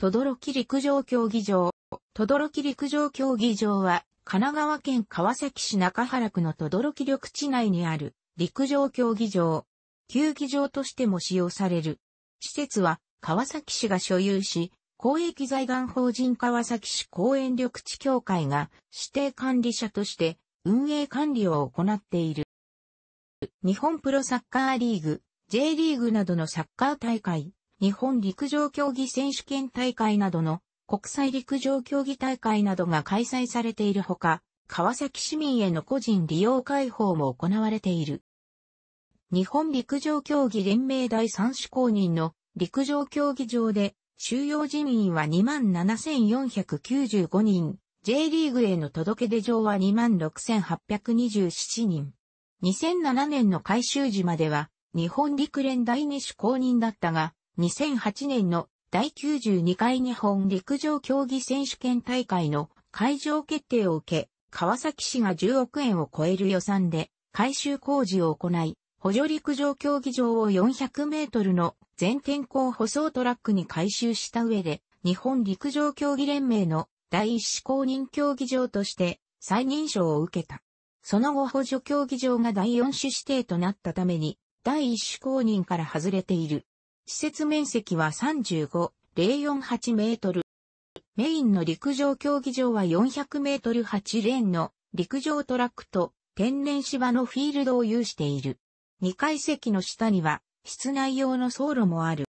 等々陸上競技場。等々陸上競技場は、神奈川県川崎市中原区の等々緑地内にある陸上競技場。球技場としても使用される。施設は川崎市が所有し、公益財団法人川崎市公園緑地協会が指定管理者として運営管理を行っている。日本プロサッカーリーグ、J リーグなどのサッカー大会、日本陸上競技選手権大会などの国際陸上競技大会などが開催されているほか、川崎市民への個人利用開放も行われている。日本陸上競技連盟第3種公認の陸上競技場で収容人員は27,495人、J リーグへの届け出場は26,827人。2007年の改修時までは日本陸連第2種公認だったが、2008年の第92回日本陸上競技選手権大会の会場決定を受け、川崎市が10億円を超える予算で改修工事を行い、補助陸上競技場を400メートルの全天候舗装トラックに改修した上で、日本陸上競技連盟の第一試公認競技場として再認証を受けた。その後補助競技場が第4種指定となったために、第一種公認から外れている。施設面積は35.048メートル。メインの陸上競技場は400メートル8レーンの陸上トラックと天然芝のフィールドを有している。2階席の下には室内用の走路もある。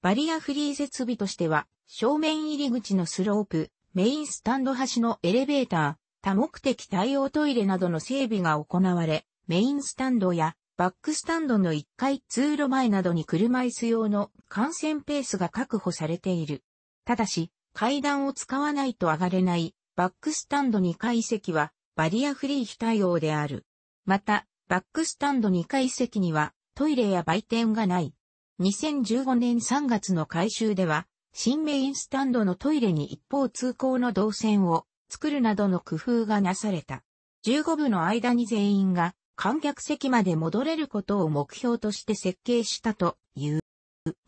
バリアフリー設備としては正面入り口のスロープ、メインスタンド端のエレベーター、多目的対応トイレなどの整備が行われ、メインスタンドやバックスタンドの1階通路前などに車椅子用の感染ペースが確保されている。ただし、階段を使わないと上がれないバックスタンド2階席はバリアフリー非対応である。また、バックスタンド2階席にはトイレや売店がない。2015年3月の改修では、新メインスタンドのトイレに一方通行の動線を作るなどの工夫がなされた。15部の間に全員が観客席まで戻れることを目標として設計したという。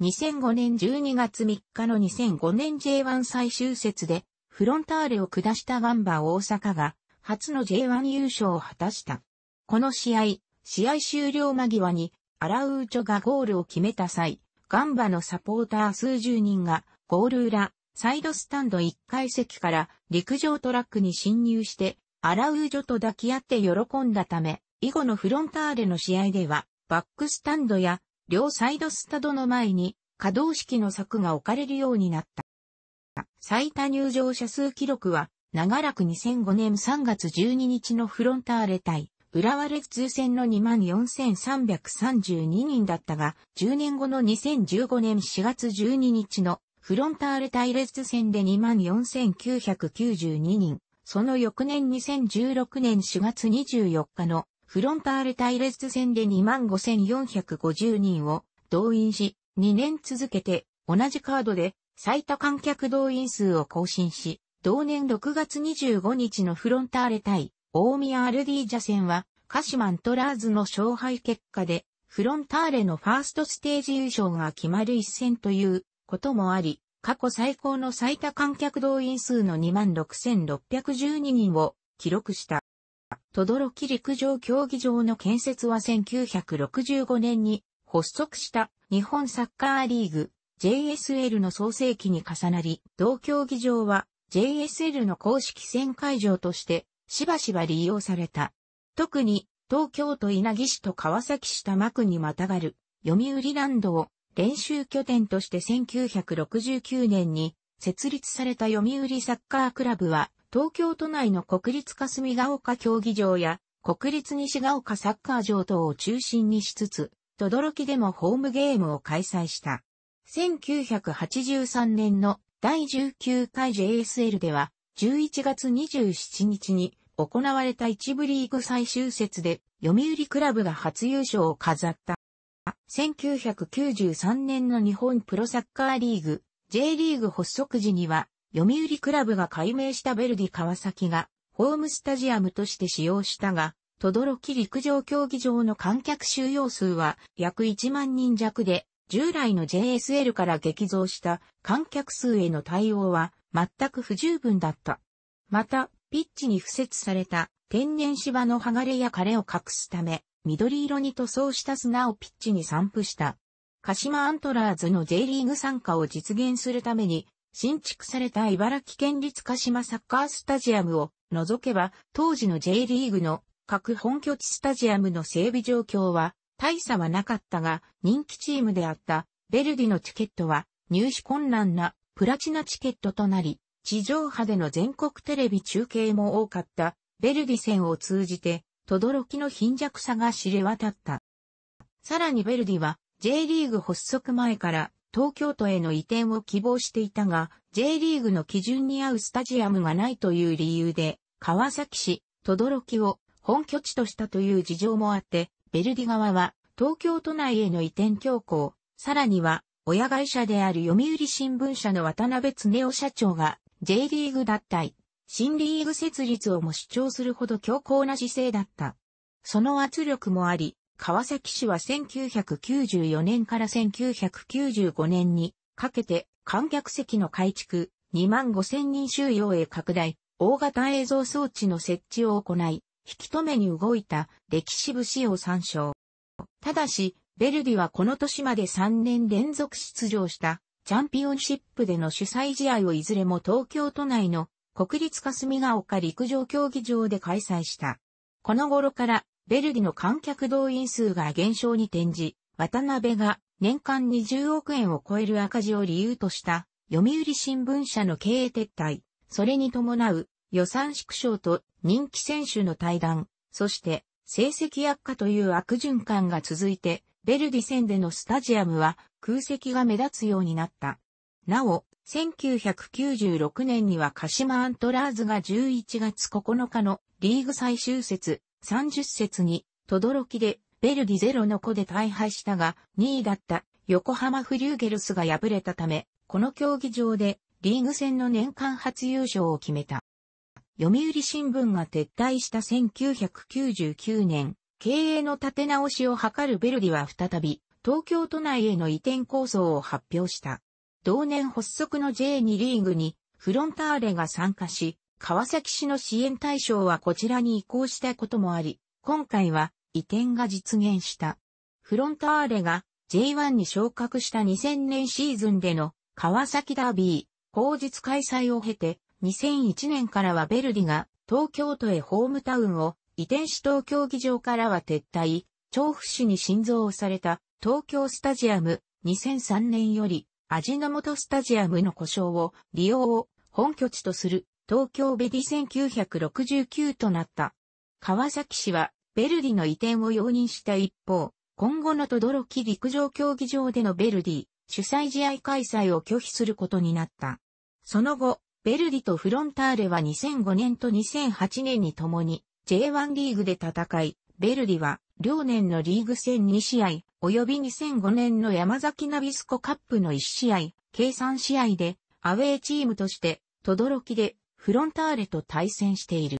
2005年12月3日の2005年 J1 最終節で、フロンターレを下したガンバ大阪が、初の J1 優勝を果たした。この試合、試合終了間際に、アラウーチョがゴールを決めた際、ガンバのサポーター数十人が、ゴール裏、サイドスタンド1階席から陸上トラックに侵入して、アラウージョと抱き合って喜んだため、以後のフロンターレの試合では、バックスタンドや両サイドスタドの前に可動式の柵が置かれるようになった。最多入場者数記録は、長らく2005年3月12日のフロンターレ対、浦和レッズ戦の24,332人だったが、10年後の2015年4月12日のフロンターレ対レッズ戦で24,992人、その翌年2016年4月24日のフロンターレ対列戦で25,450人を動員し、2年続けて同じカードで最多観客動員数を更新し、同年6月25日のフロンターレ対大宮アルディージャ戦は、カシマントラーズの勝敗結果で、フロンターレのファーストステージ優勝が決まる一戦ということもあり、過去最高の最多観客動員数の26,612人を記録した。とどろき陸上競技場の建設は1965年に発足した日本サッカーリーグ JSL の創世期に重なり、同競技場は JSL の公式戦会場としてしばしば利用された。特に東京都稲城市と川崎市多摩区にまたがる読売ランドを練習拠点として1969年に設立された読売サッカークラブは東京都内の国立霞ヶ丘競技場や国立西ヶ丘サッカー場等を中心にしつつ、とどろきでもホームゲームを開催した。1983年の第19回 JSL では、11月27日に行われた一部リーグ最終節で、読売クラブが初優勝を飾った。1993年の日本プロサッカーリーグ、J リーグ発足時には、読売クラブが改名したベルディ川崎が、ホームスタジアムとして使用したが、とどろき陸上競技場の観客収容数は約1万人弱で、従来の JSL から激増した観客数への対応は全く不十分だった。また、ピッチに付設された天然芝の剥がれや枯れを隠すため、緑色に塗装した砂をピッチに散布した。鹿島アントラーズの J リーグ参加を実現するために、新築された茨城県立鹿島サッカースタジアムを除けば、当時の J リーグの各本拠地スタジアムの整備状況は大差はなかったが、人気チームであったベルディのチケットは入手困難なプラチナチケットとなり、地上波での全国テレビ中継も多かったベルディ戦を通じて、轟の貧弱さが知れ渡った。さらにベルディは J リーグ発足前から東京都への移転を希望していたが、J リーグの基準に合うスタジアムがないという理由で、川崎市、どろきを本拠地としたという事情もあって、ベルディ側は東京都内への移転強行、さらには親会社である読売新聞社の渡辺恒夫社長が J リーグ脱退、新リーグ設立をも主張するほど強硬な姿勢だった。その圧力もあり、川崎市は1994年から1995年にかけて観客席の改築、2万5000人収容へ拡大、大型映像装置の設置を行い、引き止めに動いた歴史節を参照。ただし、ベルディはこの年まで3年連続出場したチャンピオンシップでの主催試合をいずれも東京都内の国立霞ヶ丘陸上競技場で開催した。この頃からベルディの観客動員数が減少に転じ、渡辺が年間20億円を超える赤字を理由とした読売新聞社の経営撤退、それに伴う予算縮小と人気選手の対談、そして成績悪化という悪循環が続いて、ベルディ戦でのスタジアムは空席が目立つようになった。なお、1996年には鹿島アントラーズが11月9日のリーグ最終節30節に、とどろきで、ベルディゼロの子で大敗したが、2位だった横浜フリューゲルスが敗れたため、この競技場でリーグ戦の年間初優勝を決めた。読売新聞が撤退した1999年、経営の立て直しを図るベルディは再び、東京都内への移転構想を発表した。同年発足の J2 リーグに、フロンターレが参加し、川崎市の支援対象はこちらに移行したこともあり、今回は移転が実現した。フロンターレが J1 に昇格した2000年シーズンでの川崎ダービー、後日開催を経て、2001年からはベルディが東京都へホームタウンを移転し東京議場からは撤退、調布市に新造をされた東京スタジアム2003年より味の素スタジアムの故障を利用を本拠地とする東京ベディ1969となった。川崎市は、ベルディの移転を容認した一方、今後のとどろき陸上競技場でのベルディ、主催試合開催を拒否することになった。その後、ベルディとフロンターレは2005年と2008年に共に J1 リーグで戦い、ベルディは両年のリーグ戦2試合、及び2005年の山崎ナビスコカップの1試合、計3試合でアウェーチームとして、きでフロンターレと対戦している。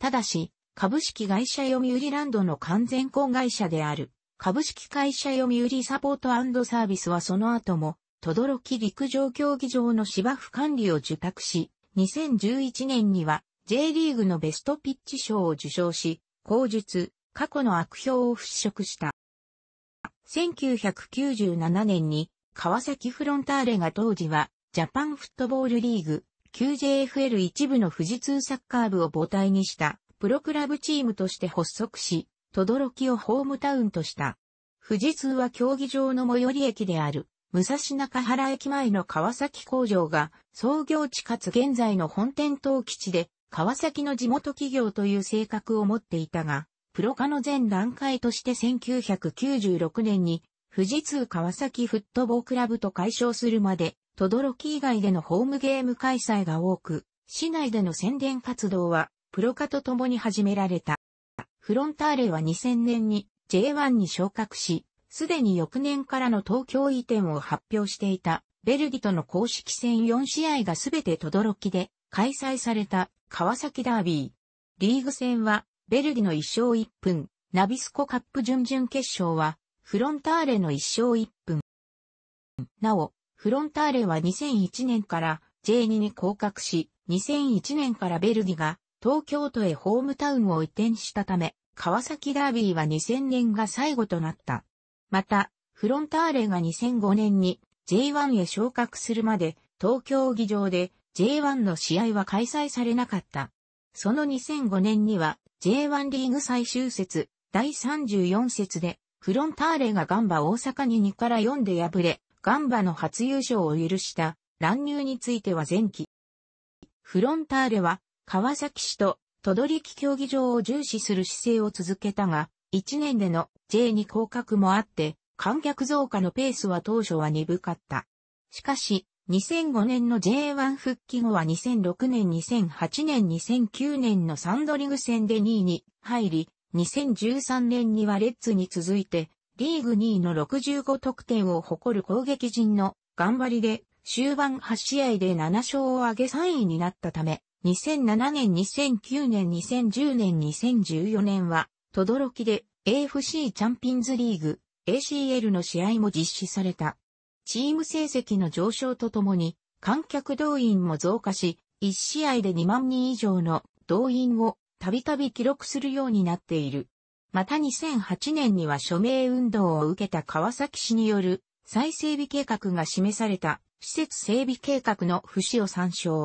ただし、株式会社読売ランドの完全子会社である、株式会社読売サポートサービスはその後も、どろき陸上競技場の芝生管理を受託し、2011年には J リーグのベストピッチ賞を受賞し、後述、過去の悪評を払拭した。1997年に川崎フロンターレが当時はジャパンフットボールリーグ q j f l 一部の富士通サッカー部を母体にした、プロクラブチームとして発足し、とどろきをホームタウンとした。富士通は競技場の最寄り駅である、武蔵中原駅前の川崎工場が創業地かつ現在の本店等基地で川崎の地元企業という性格を持っていたが、プロ化の前段階として1996年に富士通川崎フットボークラブと解消するまでドロキ以外でのホームゲーム開催が多く、市内での宣伝活動は、プロ化と共に始められた。フロンターレは2000年に J1 に昇格し、すでに翌年からの東京移転を発表していた、ベルギーとの公式戦4試合がすべてドロキで開催された川崎ダービー。リーグ戦は、ベルギーの1勝1分、ナビスコカップ準々決勝は、フロンターレの1勝1分。なお、フロンターレは2001年から J2 に降格し、2001年からベルディが東京都へホームタウンを移転したため、川崎ダービーは2000年が最後となった。また、フロンターレが2005年に J1 へ昇格するまで東京議場で J1 の試合は開催されなかった。その2005年には J1 リーグ最終節第34節でフロンターレがガンバ大阪に2から4で敗れ、ガンバの初優勝を許した乱入については前期。フロンターレは川崎市と都取競技場を重視する姿勢を続けたが、1年での J2 降格もあって、観客増加のペースは当初は鈍かった。しかし、2005年の J1 復帰後は2006年、2008年、2009年のサンドリグ戦で2位に入り、2013年にはレッツに続いてリーグ2位の65得点を誇る攻撃陣の頑張りで、終盤8試合で7勝を挙げ3位になったため、2007年、2009年、2010年、2014年は、とどろきで AFC チャンピンズリーグ ACL の試合も実施された。チーム成績の上昇とともに、観客動員も増加し、1試合で2万人以上の動員をたびたび記録するようになっている。また2008年には署名運動を受けた川崎市による再整備計画が示された施設整備計画の不死を参照。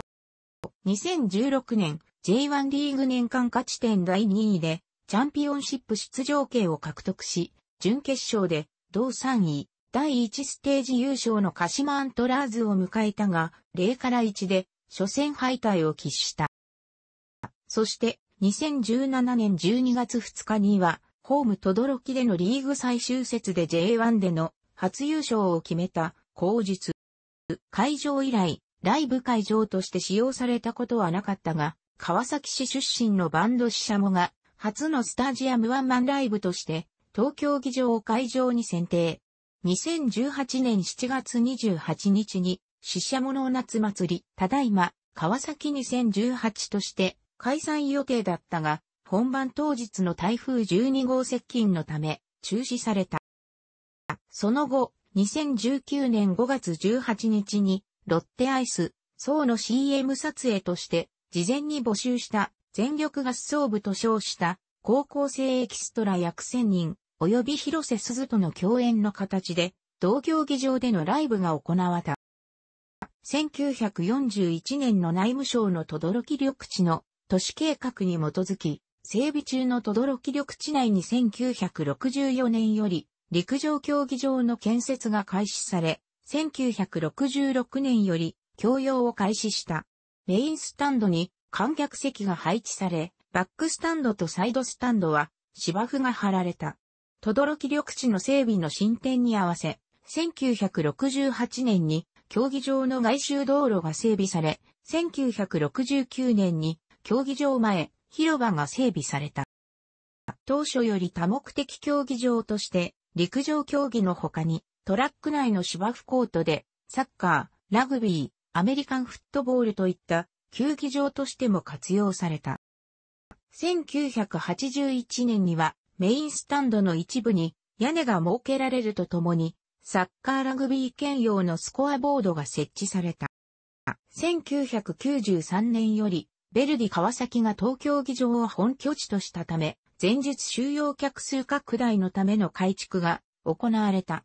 2016年 J1 リーグ年間勝ち点第2位でチャンピオンシップ出場権を獲得し、準決勝で同3位、第1ステージ優勝の鹿島アントラーズを迎えたが、0から1で初戦敗退を喫した。そして2017年12月2日には、ホームとどろきでのリーグ最終節で J1 での初優勝を決めた、後日。会場以来、ライブ会場として使用されたことはなかったが、川崎市出身のバンドシシャモが、初のスタジアムワンマンライブとして、東京議場を会場に選定。2018年7月28日に、シシャモの夏祭り、ただいま、川崎2018として、開催予定だったが、本番当日の台風12号接近のため、中止された。その後、2019年5月18日に、ロッテアイス、層の CM 撮影として、事前に募集した、全力合奏部と称した、高校生エキストラ約1000人、及び広瀬すずとの共演の形で、同競技場でのライブが行われた。1941年の内務省の等緑地の都市計画に基づき、整備中の轟緑地内に1964年より陸上競技場の建設が開始され、1966年より供用を開始した。メインスタンドに観客席が配置され、バックスタンドとサイドスタンドは芝生が張られた。轟緑地の整備の進展に合わせ、1968年に競技場の外周道路が整備され、1969年に競技場前、広場が整備された。当初より多目的競技場として、陸上競技の他に、トラック内の芝生コートで、サッカー、ラグビー、アメリカンフットボールといった球技場としても活用された。1981年にはメインスタンドの一部に屋根が設けられるとともに、サッカーラグビー兼用のスコアボードが設置された。1993年よりベルディ川崎が東京議場を本拠地としたため、前日収容客数拡大のための改築が行われた。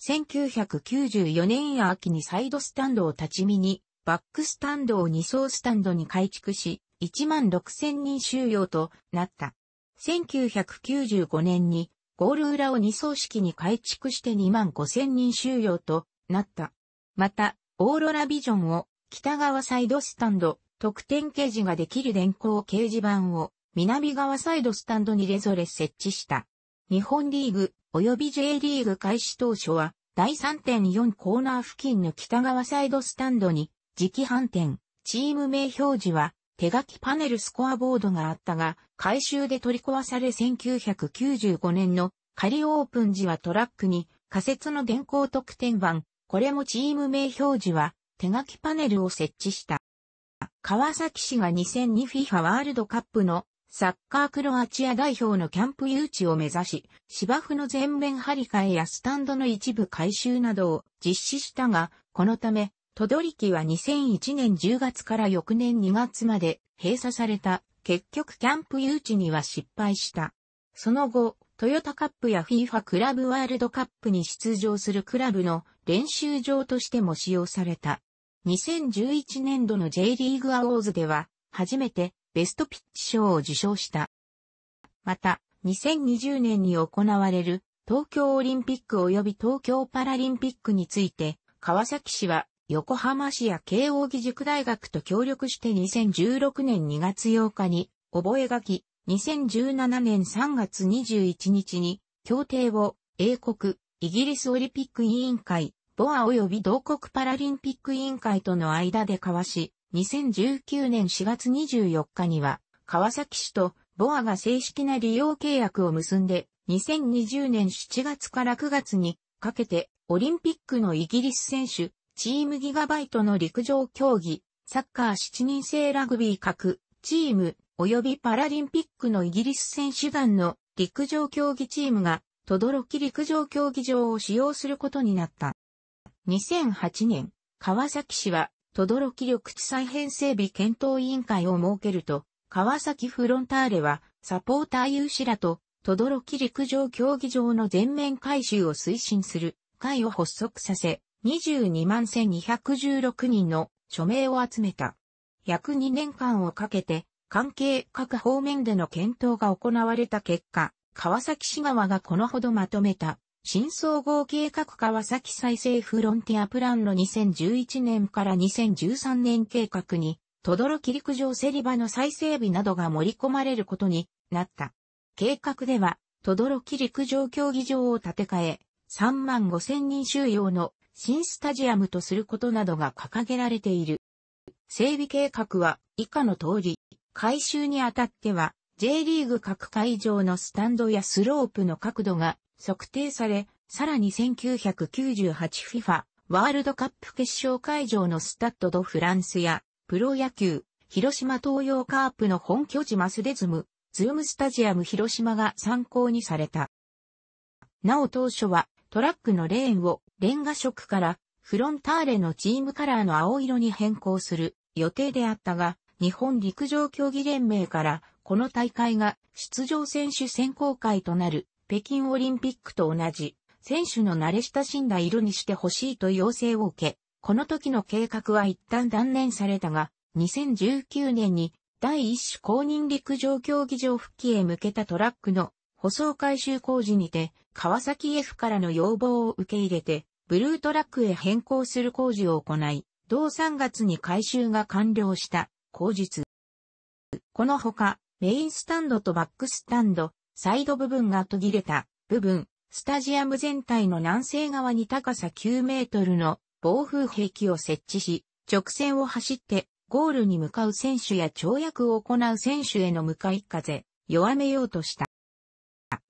1994年秋にサイドスタンドを立ち見に、バックスタンドを2層スタンドに改築し、1万6000人収容となった。1995年にゴール裏を2層式に改築して2万5000人収容となった。また、オーロラビジョンを北側サイドスタンド特典掲示ができる電光掲示板を南側サイドスタンドにれぞれ設置した。日本リーグ及び J リーグ開始当初は第3.4コーナー付近の北側サイドスタンドに磁気反転、チーム名表示は手書きパネルスコアボードがあったが、改修で取り壊され1995年の仮オープン時はトラックに仮設の電光特典板、これもチーム名表示は手書きパネルを設置した。川崎市が 2002FIFA ワールドカップのサッカークロアチア代表のキャンプ誘致を目指し、芝生の全面張り替えやスタンドの一部改修などを実施したが、このため、トドリキは2001年10月から翌年2月まで閉鎖された、結局キャンプ誘致には失敗した。その後、トヨタカップや FIFA クラブワールドカップに出場するクラブの練習場としても使用された。2011年度の J リーグアウォーズでは、初めてベストピッチ賞を受賞した。また、2020年に行われる東京オリンピック及び東京パラリンピックについて、川崎市は横浜市や慶応義塾大学と協力して2016年2月8日に覚書き、2017年3月21日に協定を英国、イギリスオリンピック委員会、ボア及び同国パラリンピック委員会との間で交わし、2019年4月24日には、川崎市とボアが正式な利用契約を結んで、2020年7月から9月にかけて、オリンピックのイギリス選手、チームギガバイトの陸上競技、サッカー7人制ラグビー各チーム、及びパラリンピックのイギリス選手団の陸上競技チームが、き陸上競技場を使用することになった。2008年、川崎市は、どろき緑地再編整備検討委員会を設けると、川崎フロンターレは、サポーター有志らと、どろき陸上競技場の全面改修を推進する会を発足させ、22万1216人の署名を集めた。約2年間をかけて、関係各方面での検討が行われた結果、川崎市側がこのほどまとめた新総合計画川崎再生フロンティアプランの2011年から2013年計画に、とどろき陸上競リバの再整備などが盛り込まれることになった。計画では、とどろき陸上競技場を建て替え、3万5千人収容の新スタジアムとすることなどが掲げられている。整備計画は以下の通り、改修にあたっては J リーグ各会場のスタンドやスロープの角度が測定され、さらに 1998FIFA ワールドカップ決勝会場のスタッド・ド・フランスや、プロ野球、広島東洋カープの本拠地マスデズム、ズームスタジアム広島が参考にされた。なお当初はトラックのレーンをレンガ色からフロンターレのチームカラーの青色に変更する予定であったが、日本陸上競技連盟からこの大会が出場選手選考会となる北京オリンピックと同じ選手の慣れ親しんだ色にしてほしいと要請を受け、この時の計画は一旦断念されたが、2019年に第一種公認陸上競技場復帰へ向けたトラックの舗装改修工事にて、川崎 F からの要望を受け入れて、ブルートラックへ変更する工事を行い、同3月に改修が完了した、後日。このほか、メインスタンドとバックスタンド、サイド部分が途切れた部分、スタジアム全体の南西側に高さ9メートルの防風壁を設置し、直線を走ってゴールに向かう選手や跳躍を行う選手への向かい風、弱めようとした。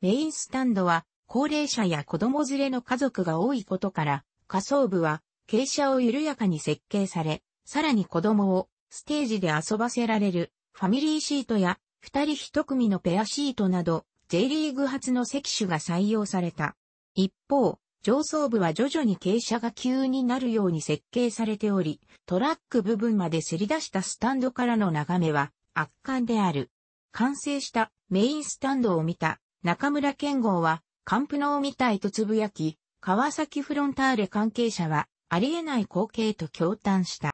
メインスタンドは高齢者や子供連れの家族が多いことから、仮層部は傾斜を緩やかに設計され、さらに子供をステージで遊ばせられるファミリーシートや二人一組のペアシートなど、J リーグ初の席種が採用された。一方、上層部は徐々に傾斜が急になるように設計されており、トラック部分までせり出したスタンドからの眺めは圧巻である。完成したメインスタンドを見た中村健吾は、カンプノーみたいとつぶやき、川崎フロンターレ関係者は、ありえない光景と共嘆した。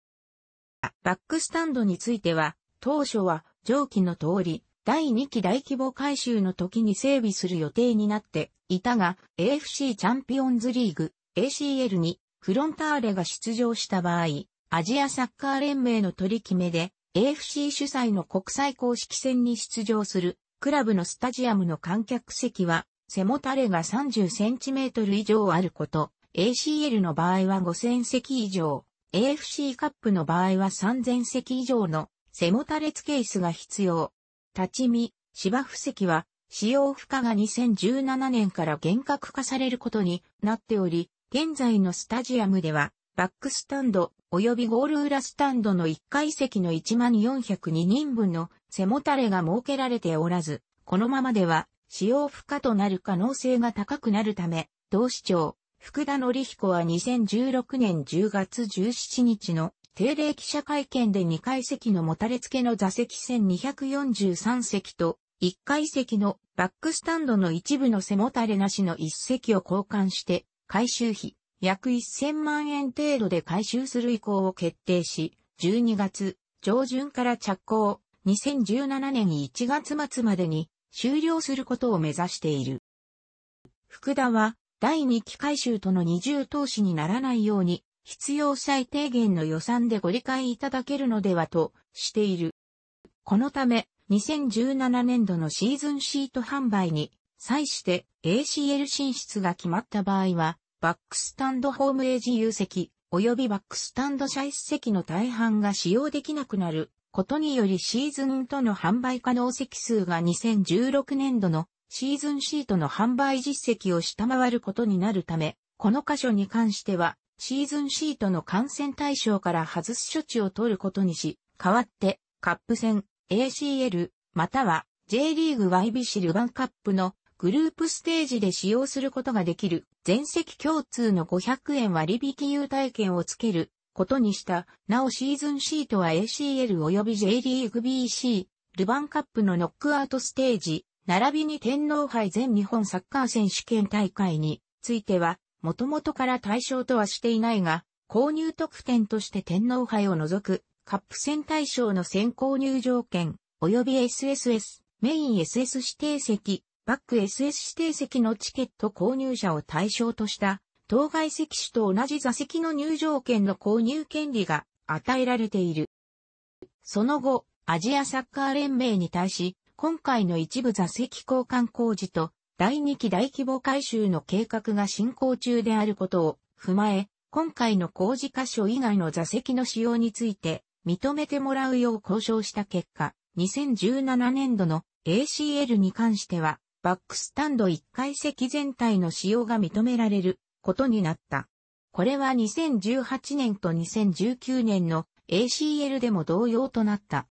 バックスタンドについては、当初は上記の通り、第2期大規模改修の時に整備する予定になっていたが、AFC チャンピオンズリーグ ACL にフロンターレが出場した場合、アジアサッカー連盟の取り決めで AFC 主催の国際公式戦に出場するクラブのスタジアムの観客席は背もたれが30センチメートル以上あること、ACL の場合は5000席以上、AFC カップの場合は3000席以上の背もたれつケースが必要。立ち見、芝布石は、使用負荷が2017年から厳格化されることになっており、現在のスタジアムでは、バックスタンド及びゴール裏スタンドの1階席の1402人分の背もたれが設けられておらず、このままでは使用不可となる可能性が高くなるため、同市長、福田ひ彦は2016年10月17日の定例記者会見で2階席のもたれ付けの座席1243席と、1階席のバックスタンドの一部の背もたれなしの1席を交換して、回収費、約1000万円程度で回収する意向を決定し、12月上旬から着工、2017年1月末までに終了することを目指している。福田は、第2期改修との二重投資にならないように、必要最低限の予算でご理解いただけるのではとしている。このため、2017年度のシーズンシート販売に際して ACL 進出が決まった場合は、バックスタンドホームエージ有席及びバックスタンド車椅席の大半が使用できなくなることによりシーズンとの販売可能席数が2016年度のシーズンシートの販売実績を下回ることになるため、この箇所に関してはシーズンシートの感染対象から外す処置を取ることにし、代わって、カップ戦、ACL、または J リーグ YBC ルヴァンカップのグループステージで使用することができる全席共通の500円割引優待券をつけることにした。なおシーズンシートは ACL 及び J リーグ BC、ルヴァンカップのノックアウトステージ、並びに天皇杯全日本サッカー選手権大会についてはもともとから対象とはしていないが、購入特典として天皇杯を除く、カップ戦対象の先行入場券、及び SSS、メイン SS 指定席、バック SS 指定席のチケット購入者を対象とした、当該席種と同じ座席の入場券の購入権利が与えられている。その後、アジアサッカー連盟に対し、今回の一部座席交換工事と第2期大規模改修の計画が進行中であることを踏まえ、今回の工事箇所以外の座席の使用について認めてもらうよう交渉した結果、2017年度の ACL に関しては、バックスタンド1階席全体の使用が認められることになった。これは2018年と2019年の ACL でも同様となった。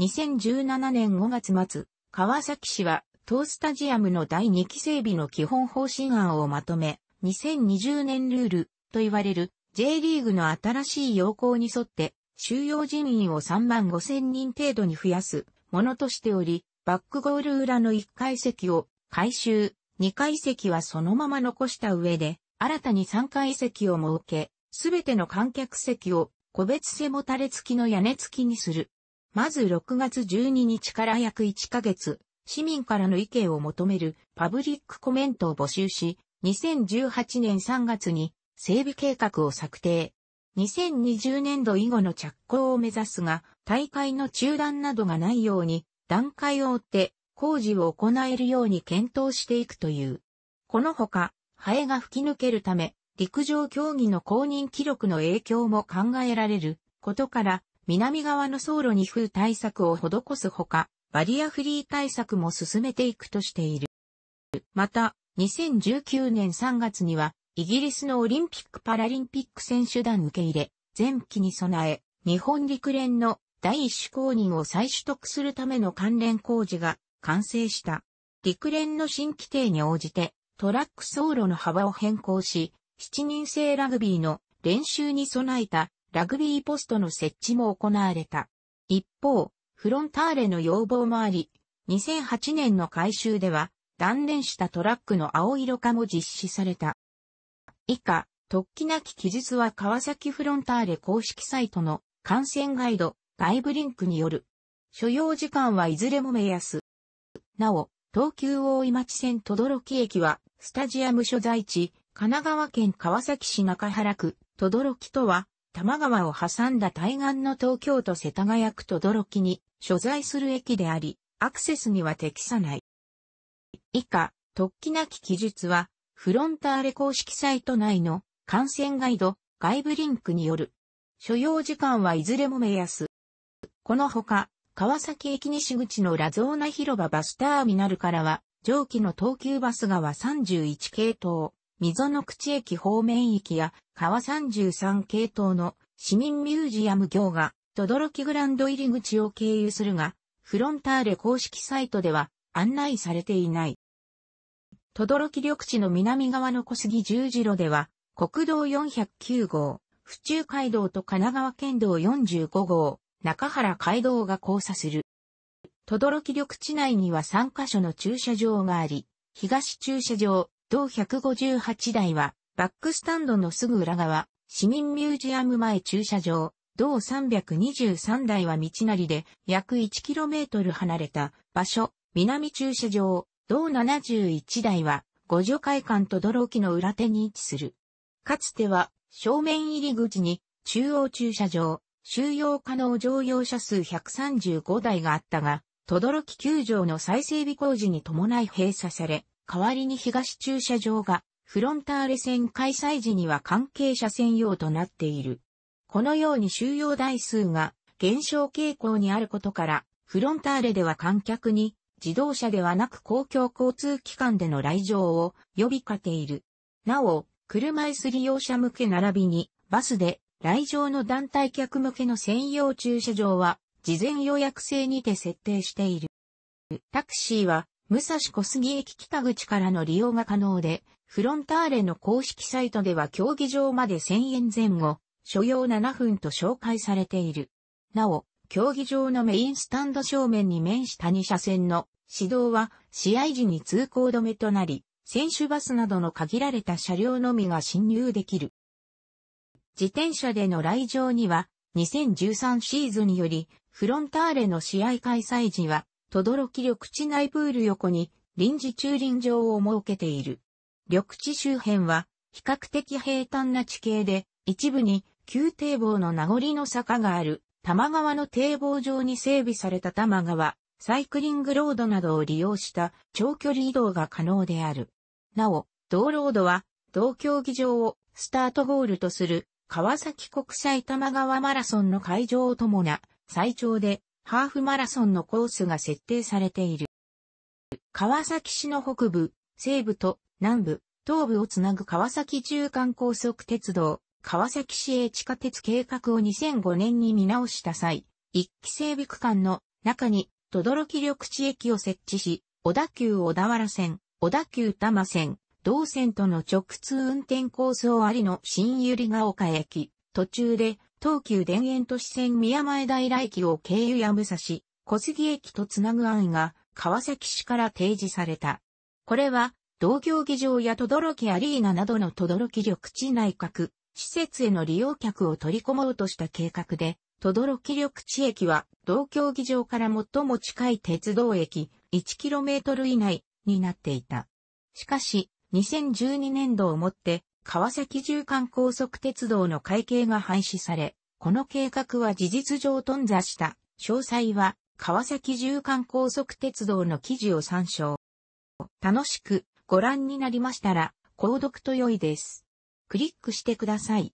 2017年5月末、川崎市は当スタジアムの第2期整備の基本方針案をまとめ、2020年ルールと言われる J リーグの新しい要項に沿って収容人員を3万5千人程度に増やすものとしており、バックゴール裏の1階席を回収、2階席はそのまま残した上で、新たに3階席を設け、すべての観客席を個別背もたれ付きの屋根付きにする。まず6月12日から約1ヶ月、市民からの意見を求めるパブリックコメントを募集し、2018年3月に整備計画を策定。2020年度以後の着工を目指すが、大会の中断などがないように、段階を追って工事を行えるように検討していくという。このほか、ハエが吹き抜けるため、陸上競技の公認記録の影響も考えられることから、南側の走路に風対策を施すほか、バリアフリー対策も進めていくとしている。また、2019年3月には、イギリスのオリンピック・パラリンピック選手団受け入れ、前期に備え、日本陸連の第一種公認を再取得するための関連工事が完成した。陸連の新規定に応じて、トラック走路の幅を変更し、7人制ラグビーの練習に備えたラグビーポストの設置も行われた。一方、フロンターレの要望もあり、2008年の改修では、断念したトラックの青色化も実施された。以下、突起なき記述は川崎フロンターレ公式サイトの観戦ガイド、外部リンクによる。所要時間はいずれも目安。なお、東急大井町線どろき駅は、スタジアム所在地、神奈川県川崎市中原区、等とは、多摩川を挟んだ対岸の東京都世田谷区どろきに所在する駅であり、アクセスには適さない。以下、突起なき記述は、フロンターレ公式サイト内の観戦ガイド、外部リンクによる。所要時間はいずれも目安。このほか、川崎駅西口のラゾーナ広場バスターミナルからは、上記の東急バス川31系統。溝の口駅方面駅や川33系統の市民ミュージアム行が、とどろきグランド入り口を経由するが、フロンターレ公式サイトでは案内されていない。とどろき緑地の南側の小杉十字路では、国道409号、府中街道と神奈川県道45号、中原街道が交差する。とどろき緑地内には3カ所の駐車場があり、東駐車場、同158台は、バックスタンドのすぐ裏側、市民ミュージアム前駐車場、同323台は道なりで約 1km 離れた場所、南駐車場、同71台は、五助会館と泥木の裏手に位置する。かつては、正面入り口に、中央駐車場、収容可能乗用車数135台があったが、轟球場の再整備工事に伴い閉鎖され、代わりに東駐車場がフロンターレ線開催時には関係者専用となっている。このように収容台数が減少傾向にあることから、フロンターレでは観客に自動車ではなく公共交通機関での来場を呼びかけている。なお、車椅子利用者向け並びにバスで来場の団体客向けの専用駐車場は事前予約制にて設定している。タクシーは武蔵小杉駅北口からの利用が可能で、フロンターレの公式サイトでは競技場まで1000円前後、所要7分と紹介されている。なお、競技場のメインスタンド正面に面した2車線の指導は試合時に通行止めとなり、選手バスなどの限られた車両のみが進入できる。自転車での来場には、2013シーズンより、フロンターレの試合開催時は、轟緑地内プール横に臨時駐輪場を設けている。緑地周辺は比較的平坦な地形で、一部に旧堤防の名残の坂がある玉川の堤防上に整備された玉川、サイクリングロードなどを利用した長距離移動が可能である。なお、同ロードは、同競技場をスタートゴールとする川崎国際玉川マラソンの会場を伴、最長でハーフマラソンのコースが設定されている。川崎市の北部、西部と南部、東部をつなぐ川崎中間高速鉄道、川崎市営地下鉄計画を2005年に見直した際、一期整備区間の中に、とどろき緑地駅を設置し、小田急小田原線、小田急多摩線、同線との直通運転コースをありの新百合ヶ丘駅、途中で東急田園都市線宮前平駅を経由や武蔵、小杉駅とつなぐ案が川崎市から提示された。これは、同競技場や轟アリーナなどの轟緑地内閣、施設への利用客を取り込もうとした計画で、轟緑地駅は同競技場から最も近い鉄道駅 1km 以内になっていた。しかし、2012年度をもって川崎縦貫高速鉄道の会計が廃止され、この計画は事実上頓挫した。詳細は、川崎縦貫高速鉄道の記事を参照。楽しくご覧になりましたら、購読と良いです。クリックしてください。